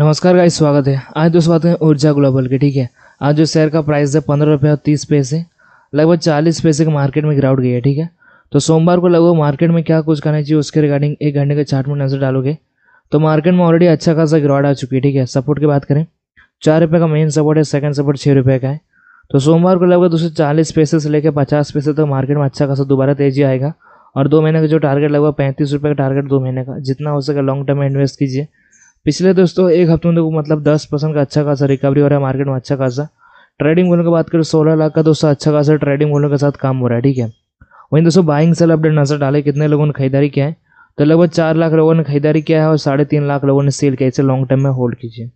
नमस्कार का स्वागत है आज दोस्त बात करें ऊर्जा ग्लोबल की ठीक है आज जो शेयर का प्राइस है पंद्रह रुपये और तीस पैसे लगभग चालीस पैसे के मार्केट में गिरावट गई है ठीक है तो सोमवार को लगभग मार्केट में क्या कुछ करना चाहिए उसके रिगार्डिंग एक घंटे के चार्ट में नजर डालोगे तो मार्केट में ऑलरेडी अच्छा खासा गिरावट आ चुकी है ठीक है सपोर्ट की बात करें चार रुपये का मेन सपोर्ट है सेकेंड सपोर्ट छः रुपये का है तो सोमवार को लगभग दो सौ चालीस पैसे से लेकर पचास पैसे तक मार्केट में अच्छा खासा दोबारा तेजी आएगा और दो महीने का जो टारगेट लगभग पैंतीस रुपये का टारगेट दो महीने का जितना हो सके लॉन्ग टर्म में इन्वेस्ट कीजिए पिछले दोस्तों एक हफ्ते में देखो तो मतलब दस परसेंट का अच्छा खासा रिकवरी हो रहा है मार्केट में अच्छा खासा ट्रेडिंग वॉल्यूम की बात करें सोलह लाख का दोस्तों अच्छा खासा ट्रेडिंग वॉल्यूम के साथ काम हो रहा है ठीक है वहीं दोस्तों बाइंग सेल अपडेट नजर डाले कितने लोगों ने खरीदारी किया है तो लगभग चार लाख लोगों ने खरीदारी किया है और साढ़े तीन लाख लोगों ने सेल किया इसे लॉन्ग टर्म में होल्ड कीजिए